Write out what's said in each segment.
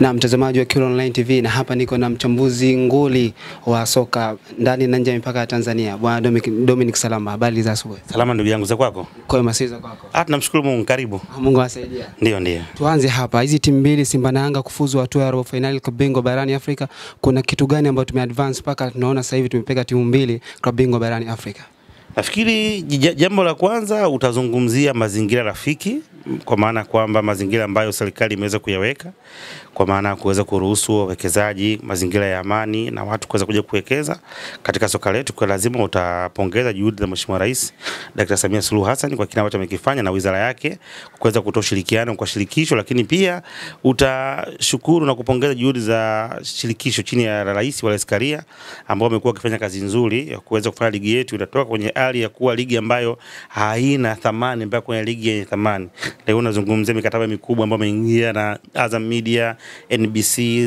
Na mtazamaji wa Kyula Online TV, na hapa niko na mchambuzi nguli wa soka ndani na nje ya mipaka ya Tanzania, Bwana Dominic, Dominic Salama. Habari za asubuhi? Salama ndugu yangu, za kwako? Kwema, si za kwako? Ah, tunamshukuru Mungu, karibu. Ah, Mungu asaidia. Ndio, ndio. Tuanze hapa, hizi timu mbili Simba na Yanga kufuzu hatua ya robo fainali klabu bingwa barani Afrika, kuna kitu gani ambayo advance mpaka tunaona sasa hivi tumepeka timu mbili klabu bingwa barani Afrika? Nafikiri jambo la kwanza utazungumzia mazingira rafiki kwa maana kwamba mazingira ambayo serikali imeweza kuyaweka kwa maana ya kuweza kuruhusu wawekezaji, mazingira ya amani na watu kuweza kuja kuwekeza katika soka letu, kwa lazima utapongeza juhudi za Mheshimiwa Rais Dr. Samia Suluhu Hassan kwa kile ambacho amekifanya na wizara yake kuweza kutoa ushirikiano kwa shirikisho, lakini pia utashukuru na kupongeza juhudi za shirikisho chini ya Rais Wallace Karia ambao wamekuwa wakifanya kazi nzuri ya kuweza kufanya ligi yetu inatoka kwenye hali ya kuwa ligi ambayo haina thamani mpaka kwenye ligi yenye thamani. Leo unazungumzia mikataba mikubwa ambayo ameingia na Azam Media, NBC,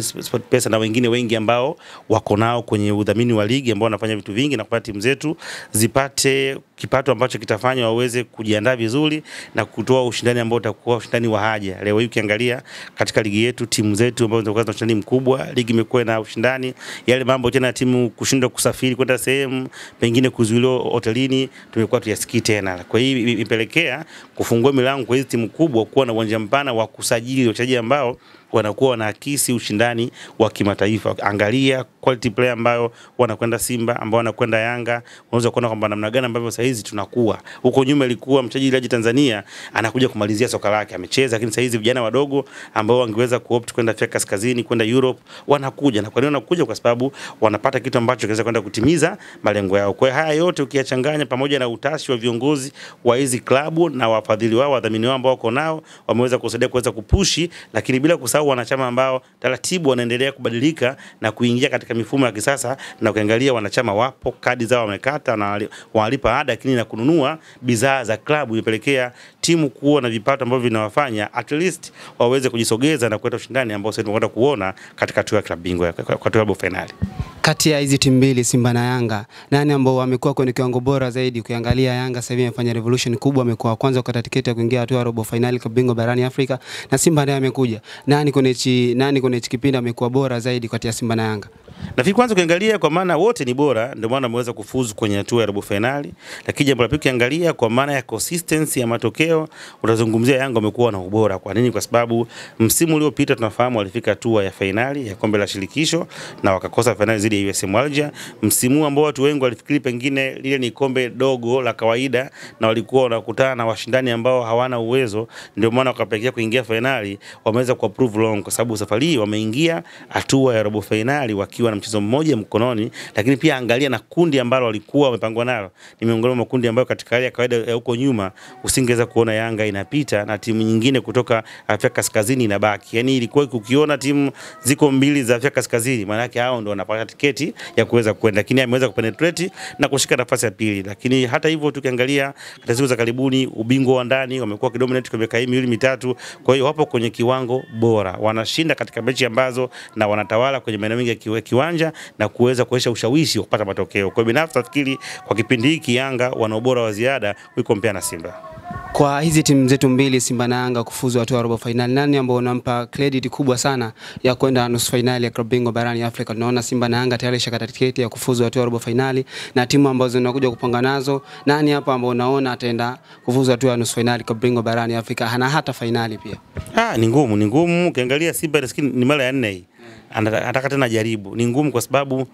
Pesa na wengine wengi ambao wako nao kwenye udhamini wa ligi ambao wanafanya vitu vingi na kupata timu zetu zipate kipato ambacho kitafanya waweze kujiandaa vizuri na kutoa ushindani ambao utakuwa ushindani wa haja. Leo hii ukiangalia katika ligi yetu, timu zetu ambazo zinakuwa na ushindani mkubwa, ligi imekuwa na ushindani, yale mambo tena ya timu kushindwa kusafiri kwenda sehemu pengine kuzuiliwa hotelini, tumekuwa tuyasikii tena. Kwa hiyo imepelekea kufungua milango kwa hizi timu kubwa kuwa na uwanja mpana wa kusajili wachezaji ambao wanakuwa wanaakisi ushindani wa kimataifa. Angalia quality player ambayo wanakwenda Simba, ambao wanakwenda Yanga, unaweza kuona kwamba namna gani ambavyo sasa hizi tunakuwa. Huko nyuma ilikuwa mchezaji Tanzania anakuja kumalizia soka lake amecheza, lakini sasa hizi vijana wadogo ambao wangeweza kuopt kwenda Afrika Kaskazini, kwenda Europe wanakuja. Na kwa nini wanakuja? Kwa sababu wanapata kitu ambacho kinaweza kwenda kutimiza malengo yao. Kwa haya yote ukiyachanganya pamoja na utashi wa viongozi wa hizi klabu na wafadhili wao, wadhamini wao ambao wako nao, wameweza kusaidia kuweza kupushi, lakini bila kusahau au wanachama ambao taratibu wanaendelea kubadilika na kuingia katika mifumo ya kisasa, na ukiangalia wanachama wapo, kadi zao wamekata na wanalipa ada, lakini na kununua bidhaa za klabu imepelekea timu kuwa na vipato ambavyo vinawafanya at least waweze kujisogeza na kuleta ushindani ambao sasa tunakwenda kuona katika hatua ya klabu bingwa katika robo finali. Kati ya hizi timu mbili Simba na Yanga, nani ambao wamekuwa kwenye kiwango bora zaidi? Ukiangalia Yanga sasa hivi amefanya revolution kubwa, amekuwa wa kwanza kukata tiketi ya kuingia hatua ya robo finali klabu bingwa barani Afrika, na Simba naye amekuja. Nani kwenye chi, nani kwenye kipindi amekuwa bora zaidi kati ya Simba na Yanga? Nafikiri kwanza ukiangalia kwa maana wote ni bora, ndio maana ameweza kufuzu kwenye hatua ya robo finali, lakini jambo la pili ukiangalia kwa maana ya consistency ya matokeo leo utazungumzia Yanga wamekuwa na ubora. Kwa nini? Kwa sababu msimu uliopita tunafahamu walifika hatua ya fainali ya kombe la shirikisho na wakakosa fainali dhidi ya USM Alger, msimu ambao watu wengi walifikiri pengine lile ni kombe dogo la kawaida na walikuwa wanakutana na washindani ambao hawana uwezo, ndio maana wakapelekea kuingia fainali. Wameweza kuwa prove wrong kwa sababu safari hii wameingia hatua ya robo fainali wakiwa na mchezo mmoja mkononi, lakini pia angalia na kundi ambalo walikuwa wamepangwa nalo, ni miongoni mwa makundi ambayo katika hali ya kawaida ya huko nyuma usingeweza ku kuona Yanga inapita na timu nyingine kutoka Afrika Kaskazini inabaki. Yani ilikuwa kukiona timu ziko mbili za Afrika Kaskazini, maana yake hao ndio wanapata tiketi ya kuweza kwenda, lakini ameweza kupenetrate na kushika nafasi ya pili. Lakini hata hivyo tukiangalia katika siku za karibuni, ubingwa wa ndani wamekuwa kidominate kwa miaka miwili mitatu, kwa hiyo wapo kwenye kiwango bora, wanashinda katika mechi ambazo na wanatawala kwenye maeneo mengi ya kiwanja na kuweza kuonyesha ushawishi wa kupata matokeo. Kwa binafsi nafikiri kwa kipindi hiki Yanga wana ubora wa ziada kuikompea na Simba kwa hizi timu zetu mbili Simba na Yanga kufuzu hatua ya robo fainali, nani ambao unampa credit kubwa sana ya kwenda nusu fainali ya klabu bingwa barani Afrika? Tunaona Simba na Yanga tayari shakata tiketi ya kufuzu hatua ya robo fainali, na timu ambazo zinakuja kupanga nazo, nani hapa ambao unaona ataenda kufuzu hatua ya nusu fainali klabu bingwa barani Afrika, hana hata fainali pia? Ah, ni ngumu, ni ngumu. Ukiangalia Simba ni mara ya nne hii, anataka tena jaribu, ni ngumu kwa sababu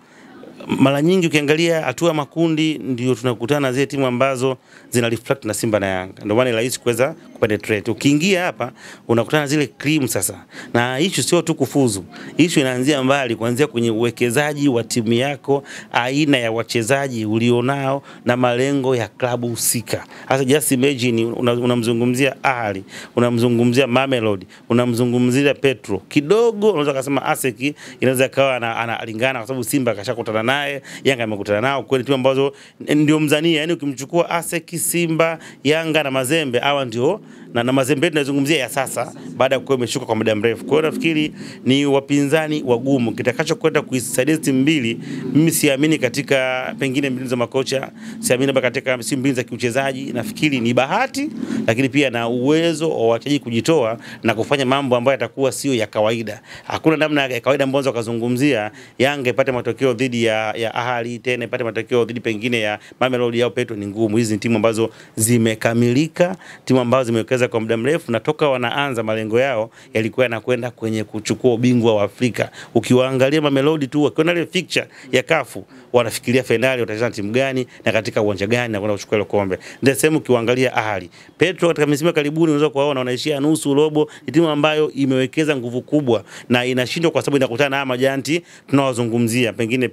mara nyingi ukiangalia hatua makundi ndio tunakutana na zile timu ambazo zina reflect na Simba na Yanga, ndio maana rahisi kuweza kupenetrate. Ukiingia hapa unakutana na zile cream sasa, na issue sio tu kufuzu, issue inaanzia mbali, kuanzia kwenye uwekezaji wa timu yako, aina ya wachezaji ulionao na malengo ya klabu husika. Hasa just imagine unamzungumzia una Ali, unamzungumzia Mamelodi, unamzungumzia Petro, kidogo unaweza kusema Aseki inaweza kawa analingana kwa sababu Simba kashakutana naye, Yanga amekutana nao, kweli timu ambazo ndio mzania, yani ukimchukua Aseki, Simba, Yanga na Mazembe, hawa ndio na, na Mazembe tunazungumzia ya sasa baada ya kuwa imeshuka kwa muda mrefu. Kwa hiyo nafikiri ni wapinzani wagumu, kitakachokwenda kuisaidia timu mbili, mimi siamini katika pengine mbinu za makocha, siamini labda katika mbinu za kiuchezaji. Nafikiri ni bahati, lakini pia na uwezo wa wachezaji kujitoa na kufanya mambo ambayo yatakuwa sio ya kawaida. Hakuna namna ya kawaida ambayo unaweza kuzungumzia Yanga ipate matokeo dhidi ya, ya Ahali tena ipate matokeo dhidi pengine ya Mamelodi au Petro. Ni ngumu. Hizi ni timu ambazo zimekamilika, timu ambazo zimewekeza wamewekeza kwa muda mrefu, na toka wanaanza malengo yao yalikuwa yanakwenda kwenye kuchukua ubingwa wa Afrika. Ukiwaangalia Mamelodi tu wakiona ile picture ya kafu wanafikiria fainali watacheza timu gani na katika uwanja gani na kwenda kuchukua ile kombe. Ndio sehemu ukiwaangalia Ahli Petro katika misimu karibuni unaweza kuwaona wanaishia nusu robo, ni timu ambayo imewekeza nguvu kubwa na inashindwa kwa sababu inakutana na majanti tunawazungumzia, pengine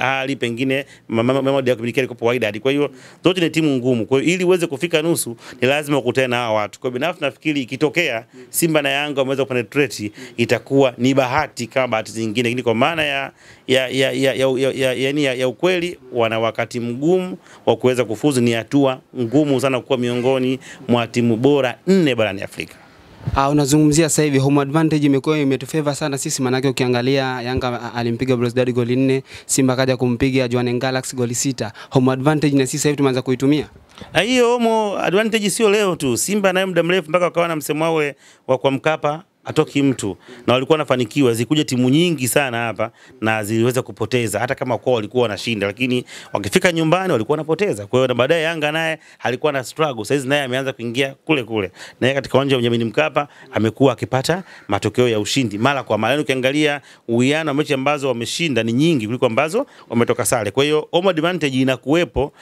Ahli, pengine Mamelodi ya kupelekea likopo Wydad. Kwa hiyo zote ni timu ngumu, kwa hiyo ili uweze kufika nusu ni lazima ukutane na hawa watu. Kwa binafsi nafikiri ikitokea Simba na Yanga wameweza kupenetrate itakuwa ni bahati kama bahati zingine, lakini kwa maana ya ya ya ya, ya, ya, ya, ya, ya, ya ukweli wana wakati mgumu wa kuweza kufuzu. Ni hatua ngumu sana kuwa miongoni mwa timu bora nne barani Afrika. Ha, ah, unazungumzia sasa hivi home advantage imekuwa imetufeva sana sisi, manake ukiangalia Yanga alimpiga Brosdad goli nne, Simba kaja kumpiga Jwaneng Galaxy goli sita. Home advantage na sisi sasa hivi tumeanza kuitumia hiyo homo advantage sio leo tu, Simba nayo muda mrefu mpaka wakawa na msemo wao wa kwa Mkapa atoki mtu na walikuwa wanafanikiwa. Zikuja timu nyingi sana hapa na ziliweza kupoteza, hata kama kwao walikuwa wanashinda, lakini wakifika nyumbani walikuwa wanapoteza. Kwa hiyo na baadaye Yanga naye alikuwa na struggle, sasa hizi naye ameanza kuingia kule kule, naye katika uwanja wa Benjamin Mkapa amekuwa akipata matokeo ya ushindi mara kwa mara. Yaani ukiangalia uwiano wa mechi ambazo wameshinda ni nyingi kuliko ambazo wametoka sare. Kwa hiyo home advantage inakuwepo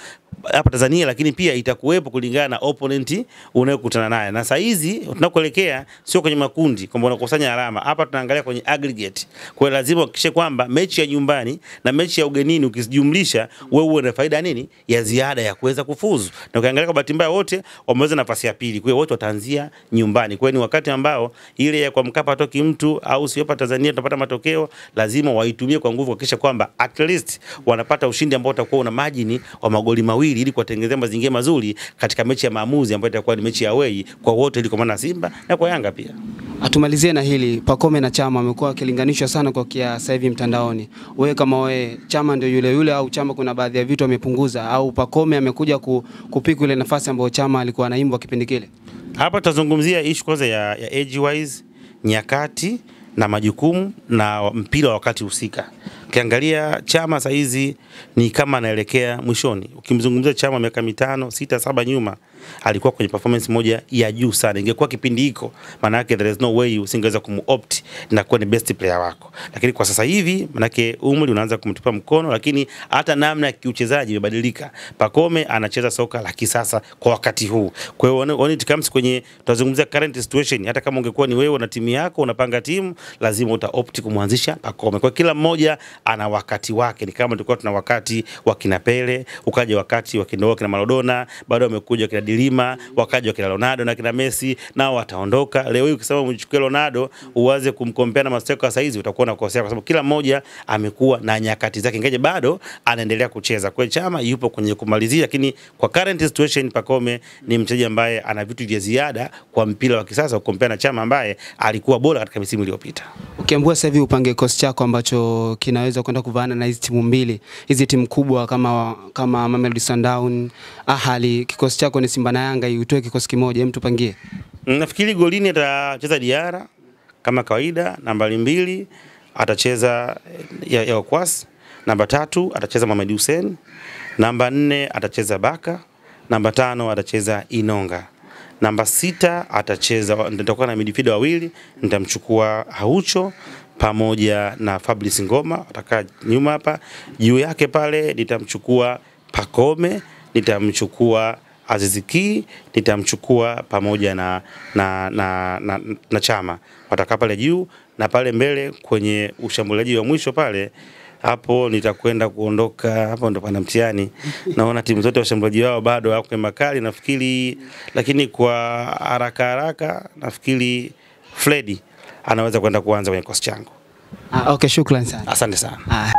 hapa Tanzania, lakini pia itakuwepo kulingana na opponent unayokutana naye, na hizi tunakoelekea sio kwenye makundi kwamba unakusanya alama. Hapa tunaangalia kwenye aggregate. Kwa hiyo lazima uhakikishe kwamba mechi ya nyumbani na mechi ya ugenini ukizijumlisha, wewe uwe na faida nini ya ziada ya kuweza kufuzu. Na ukiangalia kwa bahati mbaya, wote wameweza nafasi ya pili, kwa hiyo wote wataanzia nyumbani. Kwa hiyo ni wakati ambao ile ya kwa Mkapa hatoki mtu au siopa Tanzania tunapata matokeo, lazima waitumie kwa nguvu kuhakikisha kwamba at least wanapata ushindi ambao utakuwa una majini wa magoli mawili ili kuwatengenezea mazingira mazuri katika mechi ya maamuzi ambayo itakuwa ni mechi ya away kwa wote, ili kwa maana Simba na kwa Yanga pia Atuma Nimalizie na hili Pacome na Chama amekuwa akilinganishwa sana kwa sasa hivi mtandaoni. Wewe kama wewe, Chama ndio yule yule au Chama kuna baadhi ya vitu amepunguza au Pacome amekuja ku, kupiku ile nafasi ambayo Chama alikuwa anaimbwa kipindi kile? Hapa tutazungumzia ishu kwanza ya, ya age wise, nyakati na majukumu na mpira wa wakati husika. Ukiangalia Chama saizi ni kama anaelekea mwishoni. Ukimzungumzia Chama miaka mitano, sita, saba nyuma alikuwa kwenye performance moja ya juu sana. Ingekuwa kipindi hiko, maana yake there is no way usingeweza kumopt na kuwa ni best player wako, lakini kwa sasa hivi maana yake umri unaanza kumtupa mkono, lakini hata namna ya kiuchezaji imebadilika. Pacome anacheza soka la kisasa kwa wakati huu. Kwa hiyo when it comes kwenye tunazungumzia current situation, hata kama ungekuwa ni wewe na timu yako unapanga timu, lazima utaopt kumwanzisha Pacome. Kwa kila mmoja ana wakati wake, ni kama tulikuwa tuna wakati wa kina Pele, ukaja wakati wa kina Maradona, bado amekuja kina milima, wakaja wakina Ronaldo na kina Messi, nao wataondoka. Leo hii ukisema umchukue Ronaldo uwaze kumkompea na Maseko kwa saizi, utakuwa unakosea, kwa sababu kila mmoja amekuwa na nyakati zake, ingeje bado anaendelea kucheza. Kwa Chama yupo kwenye kumalizia, lakini kwa current situation Pacome ni mchezaji ambaye ana vitu vya ziada kwa mpira wa kisasa ukompea na Chama ambaye alikuwa bora katika misimu iliyopita. Ukiambiwa sasa hivi upange kikosi chako ambacho kinaweza kwenda kuvaana na hizi timu mbili hizi timu kubwa kama kama Mamelodi Sundowns, Ahali, kikosi chako ni Simba na Yanga iutoe kikosi kimoja, hem, tupangie. Nafikiri golini atacheza Diara kama kawaida, nambari mbili atacheza ya ya Okwas, namba tatu atacheza Mohamed Hussein, namba nne atacheza Baka, namba tano atacheza Inonga namba sita atacheza, nitakuwa na midfielder wawili, nitamchukua Haucho pamoja na Fabrice Ngoma atakaa nyuma hapa, juu yake pale nitamchukua Pakome, nitamchukua Aziziki nitamchukua pamoja na, na, na, na, na Chama watakaa pale juu na pale mbele kwenye ushambuliaji wa mwisho pale hapo nitakwenda kuondoka hapo, ndo pana mtihani. Naona timu zote washambuliaji wao bado wako makali nafikiri, lakini kwa haraka haraka nafikiri Fredi anaweza kwenda kuanza kwenye kikosi changu. Ah, okay, shukrani sana, asante sana ah.